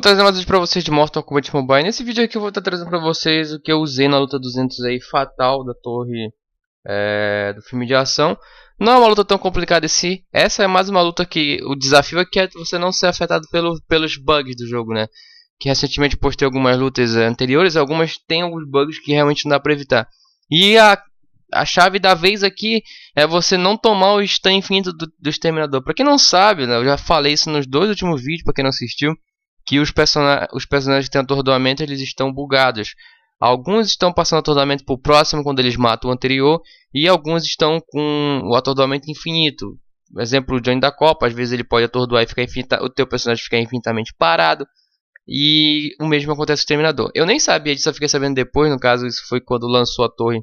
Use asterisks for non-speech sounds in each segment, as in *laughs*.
Vou trazer mais vídeo pra vocês de Mortal Kombat Mobile. Nesse vídeo aqui eu vou estar tá trazendo pra vocês o que eu usei na luta 200 aí, fatal, da torre é, do filme de ação. Não é uma luta tão complicada assim. Essa é mais uma luta que o desafio aqui é, é você não ser afetado pelo, pelos bugs do jogo, né? Que recentemente postei algumas lutas anteriores, algumas tem alguns bugs que realmente não dá pra evitar. E a, a chave da vez aqui é você não tomar o stun infinito do, do Exterminador. Pra quem não sabe, né, eu já falei isso nos dois últimos vídeos, pra quem não assistiu que os, person os personagens que têm atordoamento eles estão bugados. Alguns estão passando atordoamento para o próximo quando eles matam o anterior, e alguns estão com o atordoamento infinito. Exemplo, o Johnny da Copa, às vezes ele pode atordoar e ficar o teu personagem ficar infinitamente parado. E o mesmo acontece com o Terminador. Eu nem sabia disso, eu fiquei sabendo depois, no caso isso foi quando lançou a torre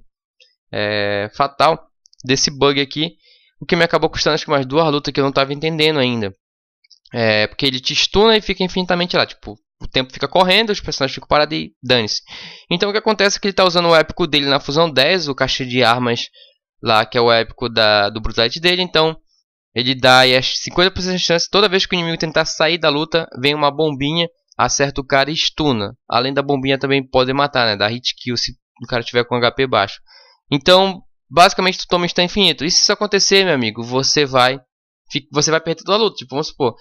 é, fatal, desse bug aqui. O que me acabou custando acho que mais duas lutas que eu não estava entendendo ainda. É, porque ele te estuna e fica infinitamente lá. Tipo, o tempo fica correndo, os personagens ficam parados e dane-se. Então o que acontece é que ele está usando o épico dele na fusão 10, o caixa de armas lá, que é o épico da, do Brutality dele. Então ele dá aí as 50% de chance, toda vez que o inimigo tentar sair da luta, vem uma bombinha, acerta o cara e estuna. Além da bombinha também pode matar, né? Dá hit kill se o cara tiver com HP baixo. Então, basicamente, tu toma instante infinito. E se isso acontecer, meu amigo, você vai você vai perder toda a luta. Tipo, vamos supor,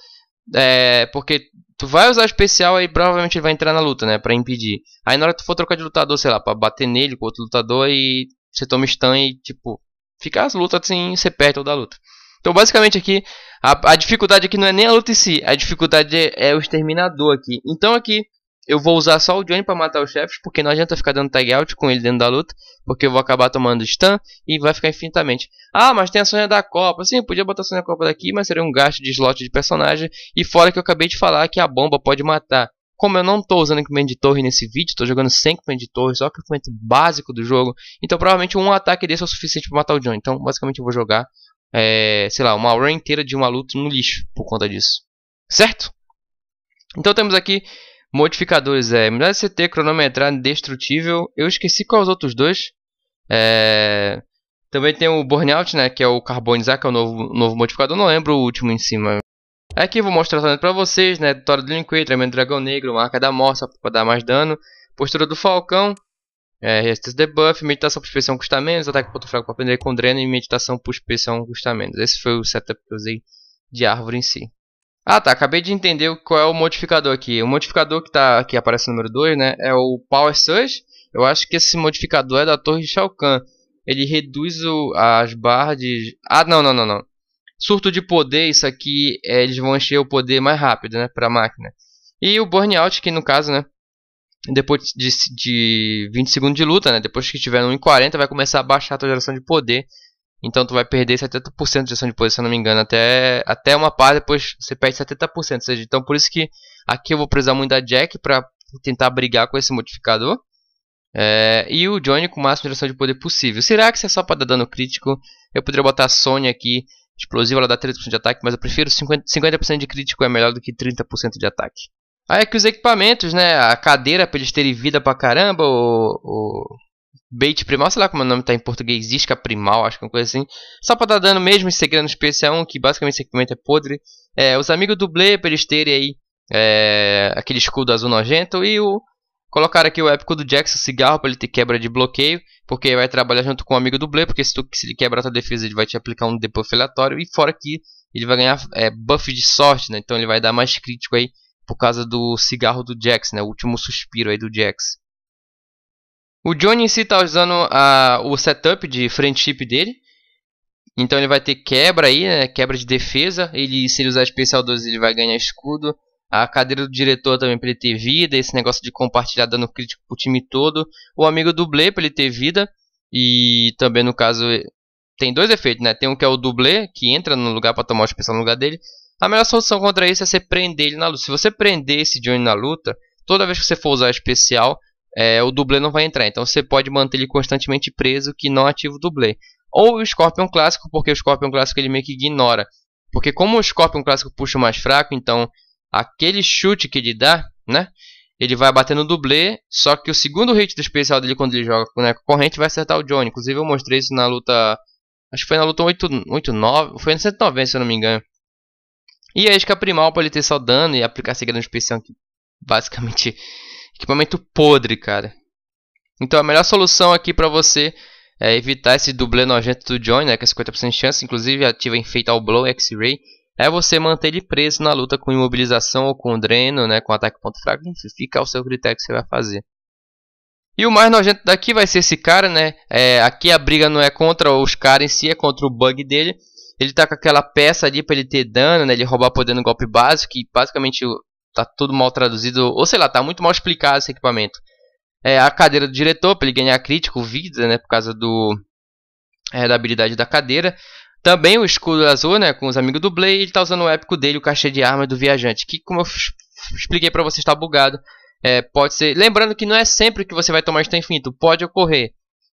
é, porque tu vai usar o especial aí provavelmente ele vai entrar na luta, né? Pra impedir. Aí na hora que tu for trocar de lutador, sei lá, pra bater nele com outro lutador e você toma stun e, tipo, fica as lutas assim, você perde toda a luta. Então basicamente aqui, a, a dificuldade aqui não é nem a luta em si, a dificuldade é, é o exterminador aqui. Então aqui, eu vou usar só o Johnny para matar os chefes, porque não adianta ficar dando tag out com ele dentro da luta, porque eu vou acabar tomando stun e vai ficar infinitamente. Ah, mas tem a Sonya da Copa. Sim, podia botar a Sonya da Copa daqui, mas seria um gasto de slot de personagem. E fora que eu acabei de falar que a bomba pode matar. Como eu não estou usando equipamento de torre nesse vídeo, estou jogando sem equipamento de torre, só equipamento básico do jogo. Então provavelmente um ataque desse é o suficiente para matar o Johnny. Então basicamente eu vou jogar, é, sei lá, uma hora inteira de uma luta no lixo por conta disso. Certo? Então temos aqui Modificadores é melhor CT, cronometrar, destrutível. Eu esqueci quais os outros dois. É... Também tem o Burnout, né? Que é o carbonizar, que é o novo, novo modificador. Não lembro o último em cima. Aqui eu vou mostrar somente pra vocês, né? Vitória do Linquei, Tremendo Dragão Negro, Marca da Morte, para pra dar mais dano. Postura do Falcão, é, Resistência Debuff, Meditação por Inspeção custa menos, Ataque ponto fraco pra aprender com Dreno e Meditação por Inspeção custa menos. Esse foi o setup que eu usei de árvore em si. Ah tá, acabei de entender qual é o modificador aqui. O modificador que, tá, que aparece no número 2 né, é o Power Surge. Eu acho que esse modificador é da torre de Shao Kahn. Ele reduz o, as barras de... Ah, não, não, não, não. Surto de poder, isso aqui, é, eles vão encher o poder mais rápido, né, pra máquina. E o Burnout, que no caso, né, depois de, de 20 segundos de luta, né, depois que tiver 1 em vai começar a baixar a tua geração de poder então tu vai perder 70% de ação de poder, se eu não me engano, até, até uma par, depois você perde 70%. Ou seja, então por isso que aqui eu vou precisar muito da Jack para tentar brigar com esse modificador. É, e o Johnny com o máximo de ação de poder possível. Será que isso é só para dar dano crítico? Eu poderia botar a Sony aqui, explosiva, ela dá 30% de ataque, mas eu prefiro 50%, 50 de crítico é melhor do que 30% de ataque. Aí aqui é os equipamentos, né? A cadeira pra eles terem vida pra caramba, o, o Bait Primal, sei lá como é o nome tá em português, Isca Primal, acho que é uma coisa assim. Só pra dar dano mesmo, e segredo especial 1, que basicamente esse equipamento é podre. É, os amigos do Blair, pra eles terem aí é, aquele escudo azul nojento. E o colocar aqui o épico do Jackson, cigarro, pra ele ter quebra de bloqueio. Porque vai trabalhar junto com o amigo do Blair, porque se, tu, se ele quebrar tua defesa, ele vai te aplicar um debuff aleatório. E fora que ele vai ganhar é, buff de sorte, né? Então ele vai dar mais crítico aí por causa do cigarro do Jax, né? O último suspiro aí do Jax. O Johnny em si está usando a, o setup de friendship dele. Então ele vai ter quebra aí, né? Quebra de defesa. Ele, se ele usar especial 12, ele vai ganhar escudo. A cadeira do diretor também para ele ter vida. Esse negócio de compartilhar dano crítico pro time todo. O amigo dublê para ele ter vida. E também, no caso, tem dois efeitos, né? Tem um que é o dublê, que entra no lugar para tomar o especial no lugar dele. A melhor solução contra isso é você prender ele na luta. Se você prender esse Johnny na luta, toda vez que você for usar especial, é, o dublê não vai entrar. Então você pode manter ele constantemente preso que não ativa o dublê. Ou o Scorpion clássico, porque o Scorpion clássico ele meio que ignora. Porque como o Scorpion clássico puxa mais fraco, então aquele chute que ele dá, né? Ele vai bater no dublê, só que o segundo hit do especial dele quando ele joga né, com a corrente vai acertar o Johnny. Inclusive eu mostrei isso na luta, acho que foi na luta 8, 9, foi na 190 se eu não me engano. E a isca primal para ele ter só dano e aplicar a segredo especial que basicamente Equipamento podre, cara. Então a melhor solução aqui para você é evitar esse dublê nojento do John, né, que é 50% de chance, inclusive ativa em Fatal Blow X-Ray, é você manter ele preso na luta com imobilização ou com dreno, né, com ataque ponto fraco, enfim, fica ao seu critério que você vai fazer. E o mais nojento daqui vai ser esse cara, né? É, aqui a briga não é contra os caras em si, é contra o bug dele. Ele tá com aquela peça ali pra ele ter dano, né? Ele roubar poder no golpe básico, que basicamente tá tudo mal traduzido, ou sei lá, tá muito mal explicado esse equipamento. É, a cadeira do diretor, para ele ganhar crítico, vida, né, por causa do é, da habilidade da cadeira. Também o escudo azul, né, com os amigos do Blade, ele tá usando o épico dele, o cachê de armas do viajante, que como eu expliquei para vocês, tá bugado. É, pode ser, lembrando que não é sempre que você vai tomar instante infinito, pode ocorrer.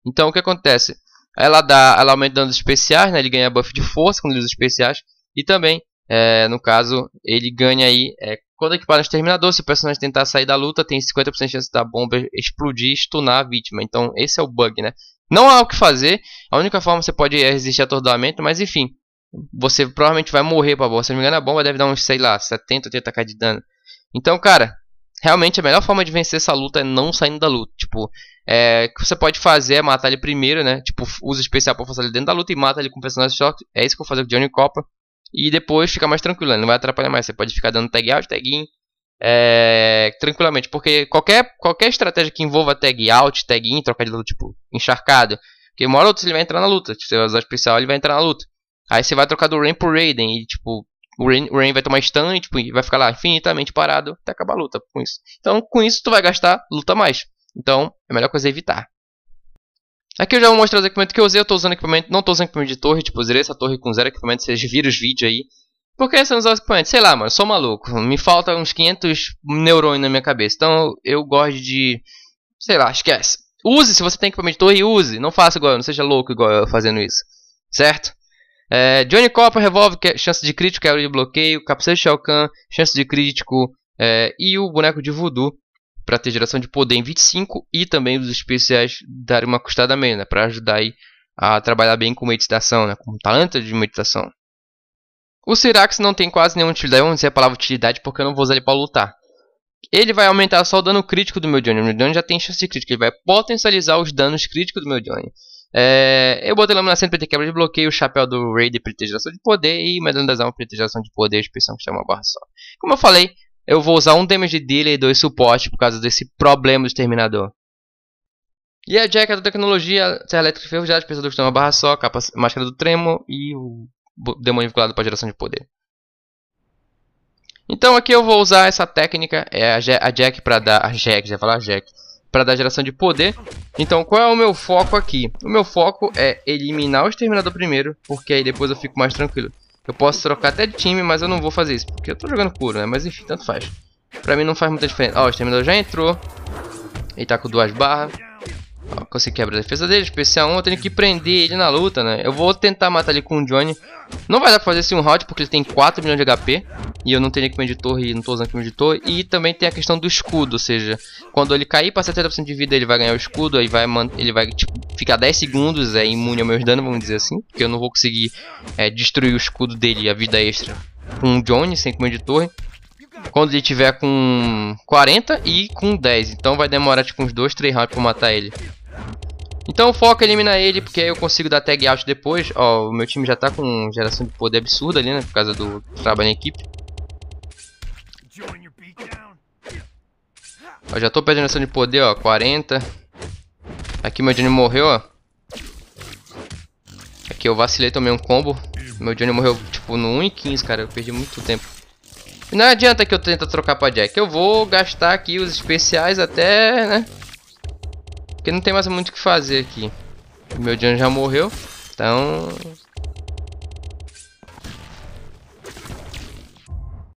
Então o que acontece? Ela dá, ela aumenta danos especiais, né, ele ganha buff de força quando ele usa especiais e também é, no caso, ele ganha aí é, quando equipado o exterminador, se o personagem tentar sair da luta, tem 50% de chance da bomba explodir e stunar a vítima. Então, esse é o bug, né? Não há o que fazer. A única forma você pode é resistir a atordoamento, mas enfim. Você provavelmente vai morrer pra bomba. Se não me engano, a bomba deve dar uns, sei lá, 70, 80 k de dano. Então, cara, realmente a melhor forma de vencer essa luta é não saindo da luta. Tipo, é, o que você pode fazer é matar ele primeiro, né? Tipo, usa especial pra forçar ele dentro da luta e mata ele com personagens choque. É isso que eu vou fazer com o Johnny Copper. E depois fica mais tranquilo, né? não vai atrapalhar mais. Você pode ficar dando tag out, tag in, é, tranquilamente. Porque qualquer, qualquer estratégia que envolva tag out, tag in, trocar de lado tipo, encharcado. Porque uma hora ou outra ele vai entrar na luta. Tipo, você usar especial, ele vai entrar na luta. Aí você vai trocar do Rain pro Raiden e, tipo, o Rain, o Rain vai tomar stun e, tipo, vai ficar lá infinitamente parado até acabar a luta com isso. Então, com isso, tu vai gastar luta mais. Então, é a melhor coisa é evitar. Aqui eu já vou mostrar os equipamentos que eu usei. Eu estou usando equipamento, não estou usando equipamento de torre. Tipo, eu zerei essa torre com zero equipamento. Vocês viram os vídeos aí. Por que você não usa os equipamentos? Sei lá, mano. Sou maluco. Me falta uns 500 neurônios na minha cabeça. Então eu gosto de. Sei lá, esquece. Use se você tem equipamento de torre, use. Não faça igual eu. Não seja louco igual eu fazendo isso. Certo? É, Johnny Copper, Revolve é chance de crítico, quebra de bloqueio, capacete de Shao Kahn, chance de crítico é, e o boneco de voodoo para ter geração de poder em 25 e também os especiais darem uma custada amena né? para ajudar aí a trabalhar bem com meditação, né, com talento tá de meditação. O Sirax não tem quase nenhuma utilidade, vamos dizer a palavra utilidade porque eu não vou usar ele para lutar. Ele vai aumentar só o dano crítico do meu Johnny, o meu Johnny já tem chance de crítica, ele vai potencializar os danos críticos do meu Johnny. É, eu botei lâmina sempre para ter quebra de bloqueio, o chapéu do Raid para ter geração de poder e o medalhão das almas para ter geração de poder, a expressão que chama barra só. Como eu falei, eu vou usar um damage dealer e dois suporte por causa desse problema do exterminador. E a Jack é da tecnologia, serra elétrica enferrujada, pensador que tem uma barra só, capa, máscara do tremo e o demônio vinculado para geração de poder. Então aqui eu vou usar essa técnica, é a Jack para dar... A Jack, já falar Jack. Para dar geração de poder. Então qual é o meu foco aqui? O meu foco é eliminar o exterminador primeiro, porque aí depois eu fico mais tranquilo. Eu posso trocar até de time, mas eu não vou fazer isso, porque eu tô jogando puro, né? Mas enfim, tanto faz. Pra mim não faz muita diferença. Ó, o exterminador já entrou. Ele tá com duas barras. Ó, consegui quebrar a defesa dele, tipo, especial 1. É eu tenho que prender ele na luta, né? Eu vou tentar matar ele com o Johnny. Não vai dar pra fazer esse um round, porque ele tem 4 milhões de HP. E eu não tenho equipamento de torre e não tô usando equipamento de torre. E também tem a questão do escudo, ou seja, quando ele cair pra 70% de vida, ele vai ganhar o escudo. Aí vai ele vai tipo, ficar 10 segundos, é imune aos meus danos, vamos dizer assim. Porque eu não vou conseguir é, destruir o escudo dele, a vida extra, com o Johnny, sem equipamento de torre quando ele tiver com 40 e com 10. Então vai demorar tipo uns 2, 3 rounds pra matar ele. Então o foco é elimina ele, porque aí eu consigo dar tag out depois. Ó, o meu time já tá com geração de poder absurda ali, né? Por causa do trabalho em equipe. Ó, já tô perdendo geração de poder, ó, 40. Aqui meu Johnny morreu, ó. Aqui eu vacilei, tomei um combo. Meu Johnny morreu, tipo, no 1 e 15, cara. Eu perdi muito tempo. Não adianta que eu tente trocar pra Jack. Eu vou gastar aqui os especiais até, né? Porque não tem mais muito o que fazer aqui. O meu John já morreu. Então...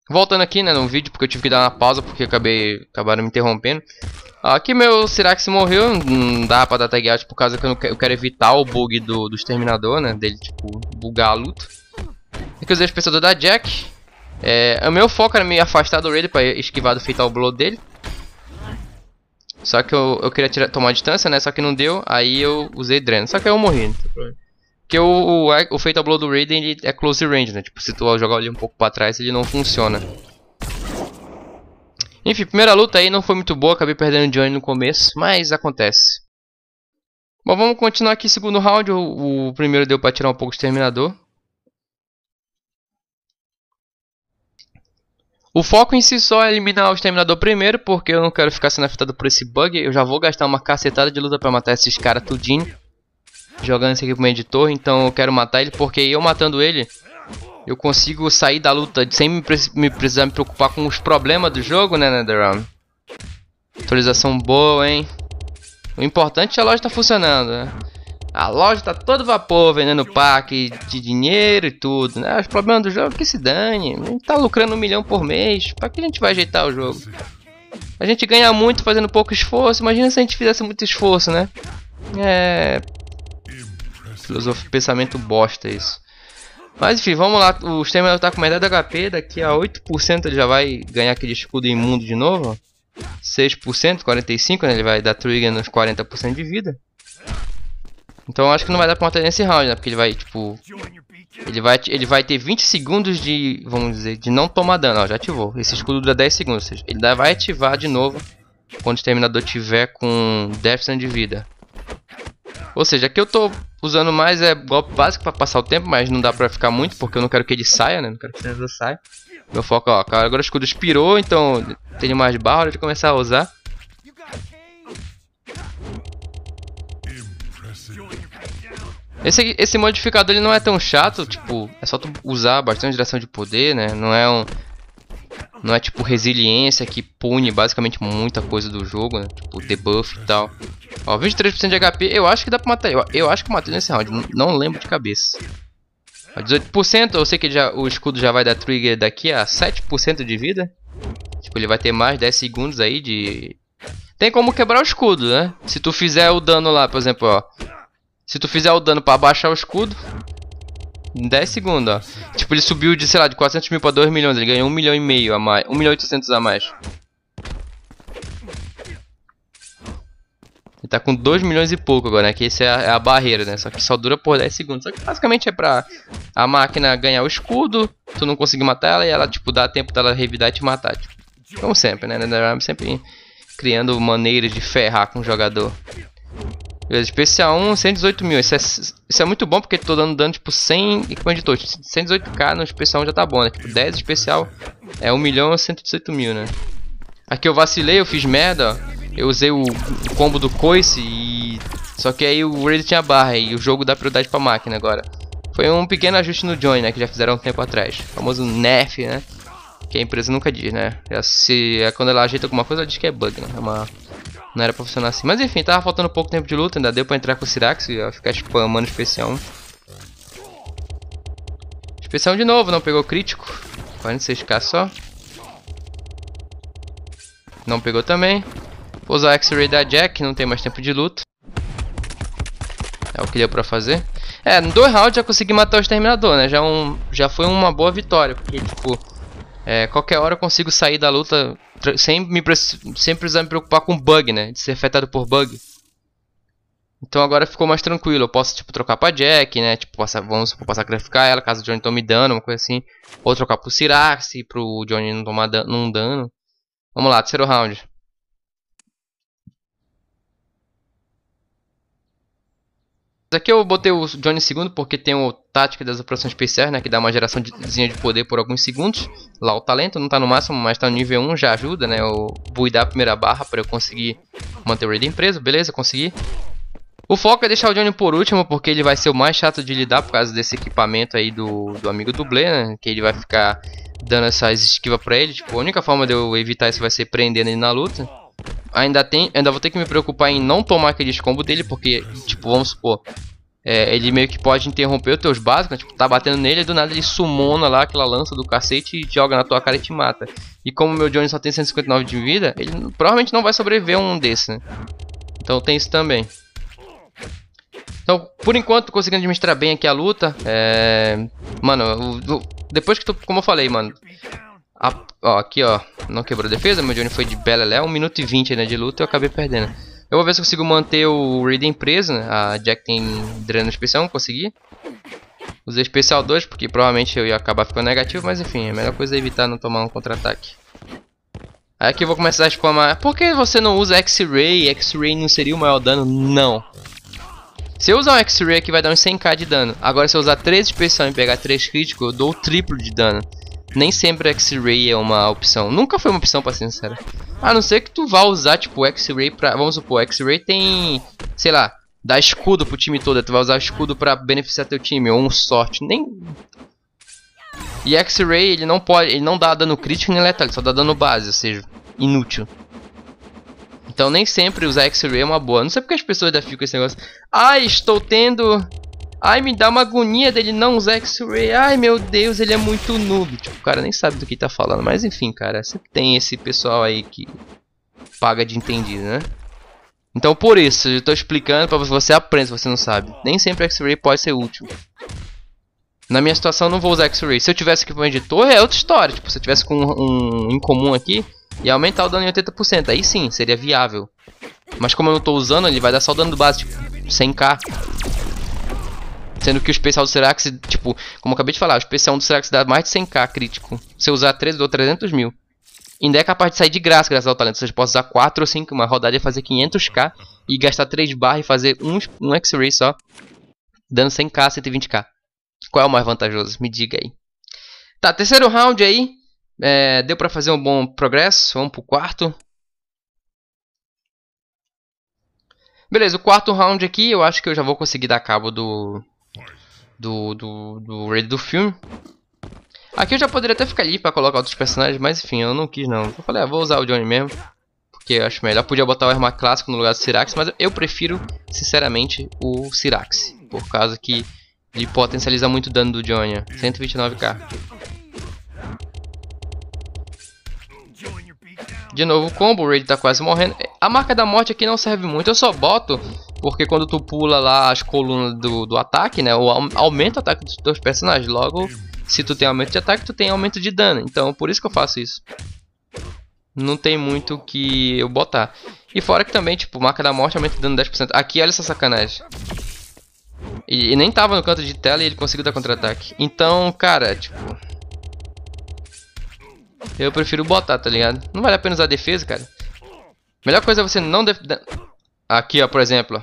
Voltando aqui, né, no vídeo, porque eu tive que dar uma pausa, porque acabei, acabaram me interrompendo. Aqui meu Sirax morreu, não dá pra dar tag out por causa que eu, quero, eu quero evitar o bug do, do Exterminador, né, dele, tipo, bugar a luta. Aqui usei o Pensador da Jack. É, o meu foco era me afastar do Raid pra esquivar do Fatal Blow dele. Só que eu, eu queria tirar, tomar distância, né? Só que não deu, aí eu usei dreno. Só que eu morri, Né? Porque o, o, o Fatal Blow do Raiden ele é close range, né? Tipo, se tu jogar ali um pouco pra trás, ele não funciona. Enfim, primeira luta aí não foi muito boa, acabei perdendo o Johnny no começo, mas acontece. Bom, vamos continuar aqui segundo round, o, o primeiro deu pra tirar um pouco de exterminador O foco em si só é eliminar o Exterminador primeiro, porque eu não quero ficar sendo afetado por esse bug. Eu já vou gastar uma cacetada de luta pra matar esses caras tudinho. Jogando esse aqui pro meio de torre, então eu quero matar ele, porque eu matando ele, eu consigo sair da luta sem me, pre me precisar me preocupar com os problemas do jogo, né, Netherrealm? Atualização boa, hein? O importante é a loja tá funcionando, né? A loja tá todo vapor, vendendo pack de dinheiro e tudo, né? Os problemas do jogo é que se dane. A gente tá lucrando um milhão por mês. Pra que a gente vai ajeitar o jogo? A gente ganha muito fazendo pouco esforço. Imagina se a gente fizesse muito esforço, né? É. Filosofia, pensamento bosta isso. Mas enfim, vamos lá. O Stamina tá com metade da HP. Daqui a 8% ele já vai ganhar aquele escudo imundo de novo. 6%, 45%, né? Ele vai dar trigger nos 40% de vida. Então acho que não vai dar pra matar nesse round, né? Porque ele vai, tipo... Ele vai, ele vai ter 20 segundos de, vamos dizer, de não tomar dano. Ó, já ativou. Esse escudo dá 10 segundos. Ou seja, ele vai ativar de novo quando o determinador tiver com 10% de vida. Ou seja, aqui eu tô usando mais é golpe básico pra passar o tempo, mas não dá pra ficar muito, porque eu não quero que ele saia, né? Não quero que o saia. Meu foco, ó, agora o escudo expirou, então tem mais barra de começar a usar. Esse, esse modificador ele não é tão chato, tipo, é só tu usar bastante direção de poder, né? Não é um. Não é tipo resiliência que pune basicamente muita coisa do jogo, né? Tipo, debuff e tal. Ó, 23% de HP, eu acho que dá pra matar. Eu, eu acho que eu matei nesse round, não lembro de cabeça. Ó, 18%, eu sei que já, o escudo já vai dar trigger daqui a 7% de vida. Tipo, ele vai ter mais 10 segundos aí de... Tem como quebrar o escudo, né? Se tu fizer o dano lá, por exemplo, ó. Se tu fizer o dano pra abaixar o escudo, em 10 segundos, ó. Tipo, ele subiu de, sei lá, de 400 mil pra 2 milhões. Ele ganhou 1 milhão e meio a mais. 1 milhão e 800 a mais. Ele tá com 2 milhões e pouco agora, né? Que essa é, é, a barreira, né? Só que só dura por 10 segundos. Só que basicamente é pra a máquina ganhar o escudo, tu não conseguir matar ela e ela, tipo, dá tempo dela revidar e te matar. Tipo. Como sempre, né? Netherrealm sempre criando maneiras de ferrar com o jogador. Beleza, tipo, esse A1, 118 mil. Isso é, isso é muito bom porque tô dando dano, tipo, 100 equipamento é de touch. 118k no especial já tá bom, né? Tipo, 10 especial é 1 milhão e 118 mil, né? Aqui eu vacilei, eu fiz merda, ó. Eu usei o combo do coice e... Só que aí o Raid tinha barra e o jogo dá prioridade pra máquina agora. Foi um pequeno ajuste no Johnny, né? Que já fizeram um tempo atrás. O famoso nerf, né? Que a empresa nunca diz, né? Já se, é quando ela ajeita alguma coisa, ela diz que é bug, né? É uma não era pra funcionar assim. Mas enfim, tava faltando pouco tempo de luta, ainda deu pra entrar com o Sirax e ficar spamando especial. Especial de novo, não pegou crítico. 46k só. Não pegou também. Vou usar o X-Ray da Jack, não tem mais tempo de luta. É o que deu pra fazer. É, no dois rounds já consegui matar o Exterminador, né? Já, um, já foi uma boa vitória, porque, tipo... É, qualquer hora eu consigo sair da luta sem, me, sem precisar me preocupar com bug, né? De ser afetado por bug. Então agora ficou mais tranquilo. Eu posso, tipo, trocar pra Jack, né? Tipo, passar, vamos passar a ela, caso o Johnny tome dano, uma coisa assim. Ou trocar pro Sirax, pro Johnny não tomar dano, não dano. Vamos lá, terceiro round. aqui eu botei o Johnny segundo porque tem o tática das operações especiais, né? Que dá uma geração de poder por alguns segundos. Lá o talento não tá no máximo, mas tá no nível 1, já ajuda, né? Eu vou dar a primeira barra para eu conseguir manter o Raiden preso. Beleza, consegui. O foco é deixar o Johnny por último, porque ele vai ser o mais chato de lidar por causa desse equipamento aí do, do amigo dublê, né? Que ele vai ficar dando essas esquivas pra ele. Tipo, a única forma de eu evitar isso vai ser prendendo ele na luta ainda tem, ainda vou ter que me preocupar em não tomar aqueles combos dele, porque, tipo, vamos supor, é, ele meio que pode interromper os teus básicos, né? tipo, tá batendo nele do nada ele sumona lá aquela lança do cacete e joga na tua cara e te mata. E como o meu Johnny só tem 159 de vida, ele provavelmente não vai sobreviver um desses né? Então tem isso também. Então, por enquanto, conseguindo administrar bem aqui a luta. É... Mano, depois que tu, como eu falei, mano, a, ó, aqui, ó. Não quebrou a defesa. Meu Johnny foi de Belelé. 1 minuto e 20 ainda né, de luta. Eu acabei perdendo. Eu vou ver se consigo manter o Raiden preso. Né? A Jack tem dreno especial. consegui. Usei especial 2 porque provavelmente eu ia acabar ficando negativo. Mas enfim, é a melhor coisa é evitar não tomar um contra-ataque. Aí aqui eu vou começar a spamar. Por que você não usa X-Ray? X-Ray não seria o maior dano? Não. Se eu usar um X-Ray aqui vai dar uns 100k de dano. Agora se eu usar 3 especial e pegar 3 críticos, eu dou o triplo de dano. Nem sempre X-Ray é uma opção. Nunca foi uma opção, pra ser sincero. A não ser que tu vá usar, tipo, X-Ray pra... Vamos supor, X-Ray tem... Sei lá, dá escudo pro time todo. Tu vai usar escudo pra beneficiar teu time. Ou um sorte. Nem... E X-Ray, ele não pode... Ele não dá dano crítico nem letal. Ele só dá dano base, ou seja, inútil. Então nem sempre usar X-Ray é uma boa. Não sei porque as pessoas ainda ficam com esse negócio. Ah, estou tendo Ai, me dá uma agonia dele não usar X-Ray. Ai, meu Deus, ele é muito noob. Tipo, o cara nem sabe do que tá falando. Mas enfim, cara, você tem esse pessoal aí que paga de entendido, né? Então por isso, eu tô explicando pra você aprender se você não sabe. Nem sempre X-Ray pode ser útil. Na minha situação, não vou usar X-Ray. Se eu tivesse equipamento de torre, é outra história. Tipo, se eu tivesse com um incomum aqui e aumentar o dano em 80%, aí sim, seria viável. Mas como eu não tô usando, ele vai dar só o dano base, tipo, 100k. Sendo que o especial do Serax, tipo, como eu acabei de falar, o especial do Serax dá mais de 100k crítico. Se eu usar 3, eu dou 300 mil. Ainda é capaz de sair de graça graças ao talento. seja, posso usar 4 ou 5, uma rodada e fazer 500k. E gastar 3 barras e fazer um, um X-Ray só. Dando 100k, 120k. Qual é o mais vantajoso? Me diga aí. Tá, terceiro round aí. É, deu pra fazer um bom progresso. Vamos pro quarto. Beleza, o quarto round aqui eu acho que eu já vou conseguir dar cabo do, do, do, do raid do filme. Aqui eu já poderia até ficar ali pra colocar outros personagens, mas enfim, eu não quis não. Eu falei, ah, vou usar o Johnny mesmo, porque eu acho melhor. Podia botar o arma Clássico no lugar do Sirax, mas eu prefiro, sinceramente, o Sirax. Por causa que ele potencializa muito o dano do Johnny, 129k. De novo o combo, o Raid tá quase morrendo. A marca da morte aqui não serve muito, eu só boto porque quando tu pula lá as colunas do, do ataque, né? o aumenta o ataque dos teus personagens. Logo, se tu tem aumento de ataque, tu tem aumento de dano. Então, por isso que eu faço isso. Não tem muito que eu botar. E fora que também, tipo, marca da morte aumenta o dano 10%. Aqui, olha essa sacanagem. E, e nem tava no canto de tela e ele conseguiu dar contra-ataque. Então, cara, tipo... Eu prefiro botar, tá ligado? Não vale a pena usar defesa, cara. Melhor coisa é você não... Aqui, ó, por exemplo.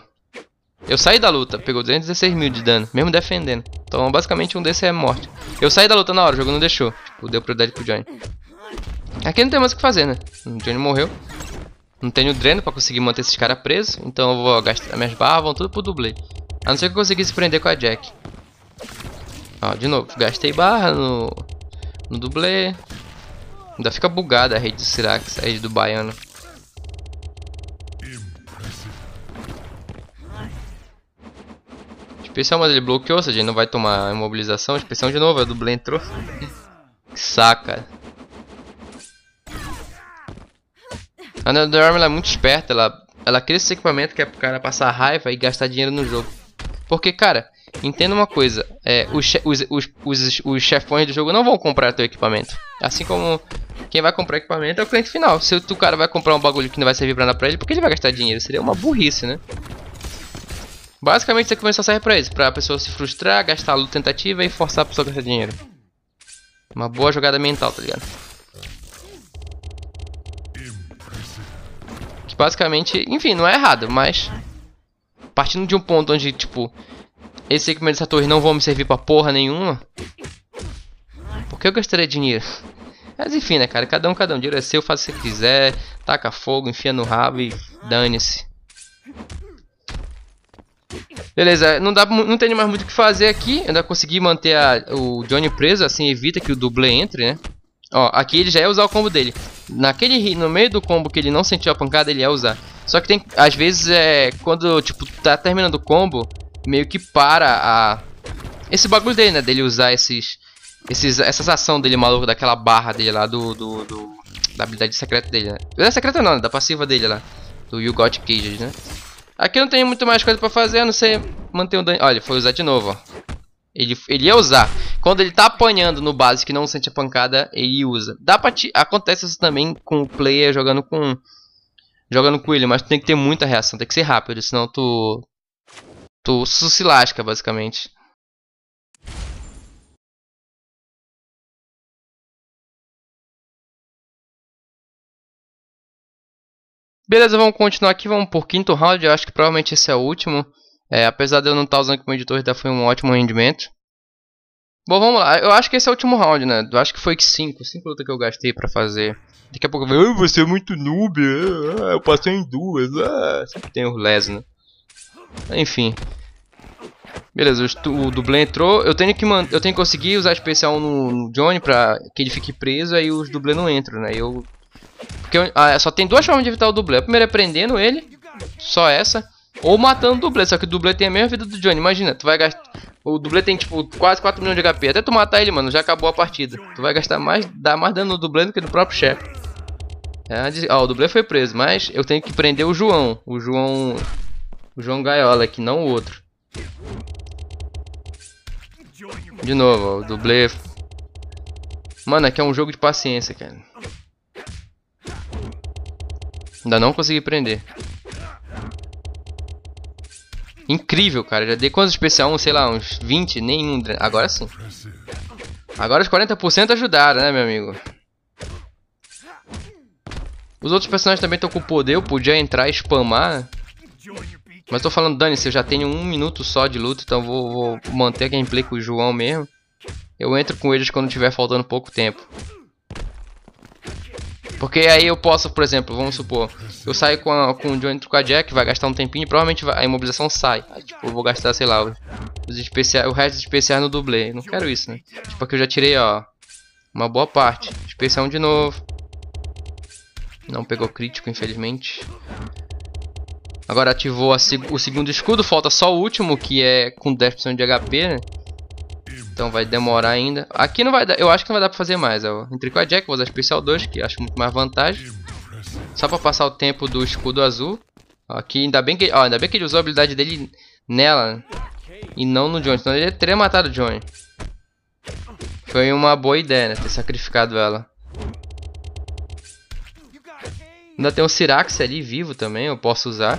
Eu saí da luta, pegou 216 mil de dano, mesmo defendendo. Então basicamente um desse é morte. Eu saí da luta na hora, o jogo não deixou. Tipo, deu prioridade pro Johnny. Aqui não tem mais o que fazer, né? O Johnny morreu. Não tenho dreno pra conseguir manter esses caras presos. Então eu vou gastar minhas barras, vão tudo pro dublê. A não ser que eu conseguisse prender com a Jack. Ó, de novo, gastei barra no, no dublê. Ainda fica bugada a rede do Sirax, a rede do Baiano. Especial, mas ele bloqueou, ou seja, ele não vai tomar imobilização. Especial de novo, o dublê entrou. Saca. A Nether Arm é muito esperta, ela, ela cria esse equipamento que é pro cara passar raiva e gastar dinheiro no jogo. Porque, cara, entenda uma coisa, é, os, os, os, os, chefões do jogo não vão comprar teu equipamento. Assim como quem vai comprar equipamento é o cliente final. Se o cara vai comprar um bagulho que não vai servir pra nada pra ele, por que ele vai gastar dinheiro? Seria uma burrice, né? Basicamente isso aqui começou a sair pra isso, pra pessoa se frustrar, gastar a tentativa e forçar a pessoa a gastar dinheiro. Uma boa jogada mental, tá ligado? Que basicamente, enfim, não é errado, mas... Partindo de um ponto onde, tipo, esses equipamentos dessa torre não vão me servir pra porra nenhuma. Por que eu gastaria dinheiro? Mas enfim, né, cara? Cada um, cada um. Dinheiro é seu, faz o que você quiser. Taca fogo, enfia no rabo e dane-se. Beleza, não, dá, não tem mais muito o que fazer aqui. Ainda consegui manter a, o Johnny preso, assim evita que o dublê entre, né? Ó, aqui ele já ia usar o combo dele. Naquele, no meio do combo que ele não sentiu a pancada, ele ia usar. Só que tem, às vezes, é, quando, tipo, tá terminando o combo, meio que para a... Esse bagulho dele, né? Dele usar esses... Esses, essas ação dele maluco, daquela barra dele lá, do, do, do da habilidade secreta dele, né? Não é secreta não, é da passiva dele lá, do You Got Caged, né? Aqui não tem muito mais coisa pra fazer, a não ser manter o dano. Olha, foi usar de novo, ó. Ele, ele ia usar. Quando ele tá apanhando no base que não sente a pancada, ele usa. Dá pra te... Acontece isso também com o player jogando com... Jogando com ele, mas tem que ter muita reação. Tem que ser rápido, senão tu... Tu se lasca, basicamente. Beleza, vamos continuar aqui, vamos por quinto round, eu acho que provavelmente esse é o último. É, apesar de eu não estar tá usando como editor, ainda foi um ótimo rendimento. Bom, vamos lá. Eu acho que esse é o último round, né? Eu acho que foi 5. 5 lutas que eu gastei pra fazer. Daqui a pouco eu falo, você é muito noob. É, é, eu passei em duas. É. Sempre tem o les, né? Enfim. Beleza, o, dublê entrou. Eu tenho que eu tenho que conseguir usar especial no, no, Johnny pra que ele fique preso. Aí os dublê não entram, né? Eu porque ah, só tem duas formas de evitar o dublê. A primeira é prendendo ele, só essa. Ou matando o dublê, só que o dublê tem a mesma vida do Johnny. Imagina, tu vai gastar... O dublê tem, tipo, quase 4 milhões de HP. Até tu matar ele, mano, já acabou a partida. Tu vai gastar mais, dar mais dano no dublê do que no próprio chefe. É, ó, o dublê foi preso, mas eu tenho que prender o João. O João... O João Gaiola aqui, não o outro. De novo, ó, o dublê... Mano, aqui é um jogo de paciência, cara. Ainda não consegui prender. Incrível, cara. Já dei quantos especial? Um, sei lá, uns 20? Nenhum. Agora sim. Agora os 40% ajudaram, né, meu amigo? Os outros personagens também estão com poder. Eu podia entrar e spamar. Mas tô falando, dane-se, eu já tenho um minuto só de luta. Então vou, vou manter a gameplay com o João mesmo. Eu entro com eles quando tiver faltando pouco tempo. Porque aí eu posso, por exemplo, vamos supor, eu saio com, a, com o Johnny com a Jack, vai gastar um tempinho, provavelmente vai, a imobilização sai. Aí, tipo, eu vou gastar, sei lá, os especiais, o resto dos especiais no dublê. não quero isso, né? Tipo, aqui eu já tirei, ó, uma boa parte. Especial de novo. Não pegou crítico, infelizmente. Agora ativou seg o segundo escudo, falta só o último, que é com 10% de HP, né? Então vai demorar ainda. Aqui não vai dar, eu acho que não vai dar pra fazer mais. Eu entrei com a Jack, vou usar especial 2, que acho muito mais vantagem. Só pra passar o tempo do escudo azul. Aqui, ainda bem que, ó, ainda bem que ele usou a habilidade dele nela. E não no John, senão ele teria matado o John. Foi uma boa ideia, né, ter sacrificado ela. Ainda tem o Sirax ali vivo também, eu posso usar.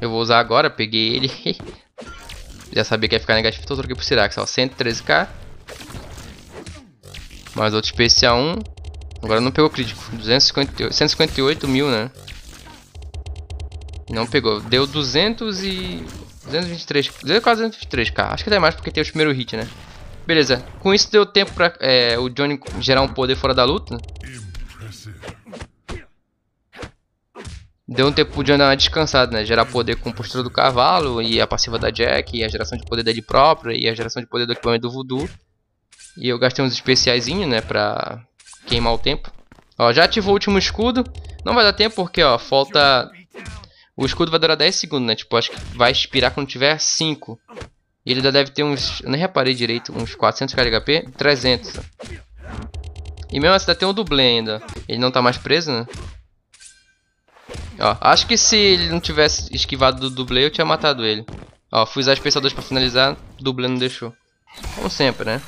Eu vou usar agora, peguei ele. *laughs* Já sabia que ia ficar negativo, então troquei pro Sirax, ó. 113k. Mais outro especial 1. Agora não pegou crítico. 258, 158 mil, né? Não pegou. Deu 200 e... 223, quase 223k. Acho que até mais porque tem o primeiro hit, né? Beleza. Com isso deu tempo pra é, o Johnny gerar um poder fora da luta. deu um tempo de andar descansado, né? Gerar poder com a postura do cavalo e a passiva da Jack, e a geração de poder dele próprio, e a geração de poder do equipamento do Voodoo. E eu gastei uns especiaizinhos, né? Pra queimar o tempo. Ó, já ativou o último escudo. Não vai dar tempo porque, ó, falta... O escudo vai durar 10 segundos, né? Tipo, acho que vai expirar quando tiver 5. E ele ainda deve ter uns... Eu nem reparei direito. Uns 400k de HP. 300. E mesmo assim ainda tem um dublê ainda. Ele não tá mais preso, né? Ó, acho que se ele não tivesse esquivado do dublê, eu tinha matado ele. Ó, fui usar especial 2 pra finalizar, dublê não deixou. Como sempre, né?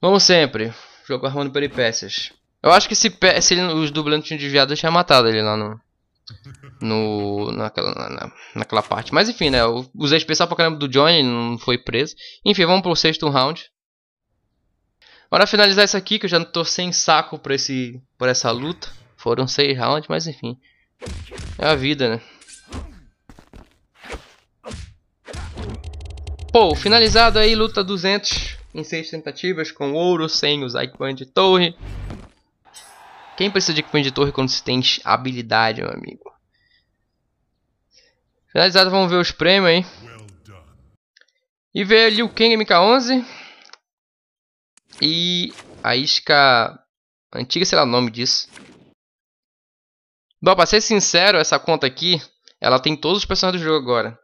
Como sempre, jogo armando peripécias. Eu acho que se, se ele, os dublê não tinham desviado, eu tinha matado ele lá no... No, naquela, na, naquela parte. Mas enfim, né? Eu usei especial pra caramba do Johnny, não foi preso. Enfim, vamos pro sexto round. Para finalizar isso aqui, que eu já tô sem saco pra, esse, pra essa luta. Foram seis rounds, mas enfim. É a vida, né? Pô, finalizado aí, luta 200 em 6 tentativas, com ouro, sem o Ikwan de torre. Quem precisa de Ikwan de torre quando se tem habilidade, meu amigo? Finalizado, vamos ver os prêmios aí. E ver Liu Kang MK11. E a isca antiga, sei lá o nome disso. Bom, pra ser sincero, essa conta aqui, ela tem todos os personagens do jogo agora.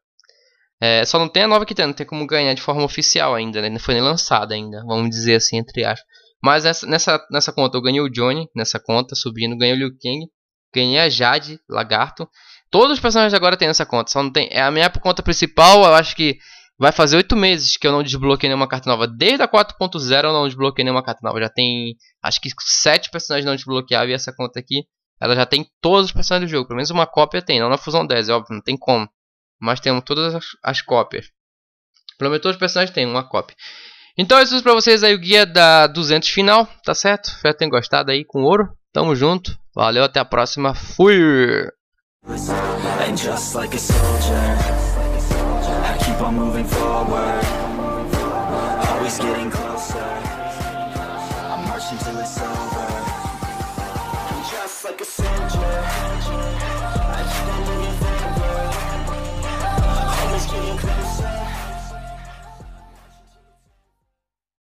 É, só não tem a nova que tem, não tem como ganhar de forma oficial ainda, né? Não foi nem lançada ainda, vamos dizer assim, entre aspas. Mas nessa, nessa, nessa conta eu ganhei o Johnny, nessa conta, subindo, ganhei o Liu Kang, ganhei a Jade, Lagarto. Todos os personagens agora tem nessa conta, só não tem. É a minha conta principal, eu acho que vai fazer 8 meses que eu não desbloqueei nenhuma carta nova. Desde a 4.0 eu não desbloqueei nenhuma carta nova. Já tem acho que 7 personagens não desbloqueáveis e essa conta aqui ela já tem todos os personagens do jogo. Pelo menos uma cópia tem, não na Fusão 10, é óbvio, não tem como. Mas temos todas as, as cópias. Pelo menos todos os personagens têm uma cópia. Então é isso pra vocês aí, o guia da 200 final, tá certo? Espero que tenham gostado aí com ouro. Tamo junto, valeu, até a próxima, fui! getting closer I'm marching till it's over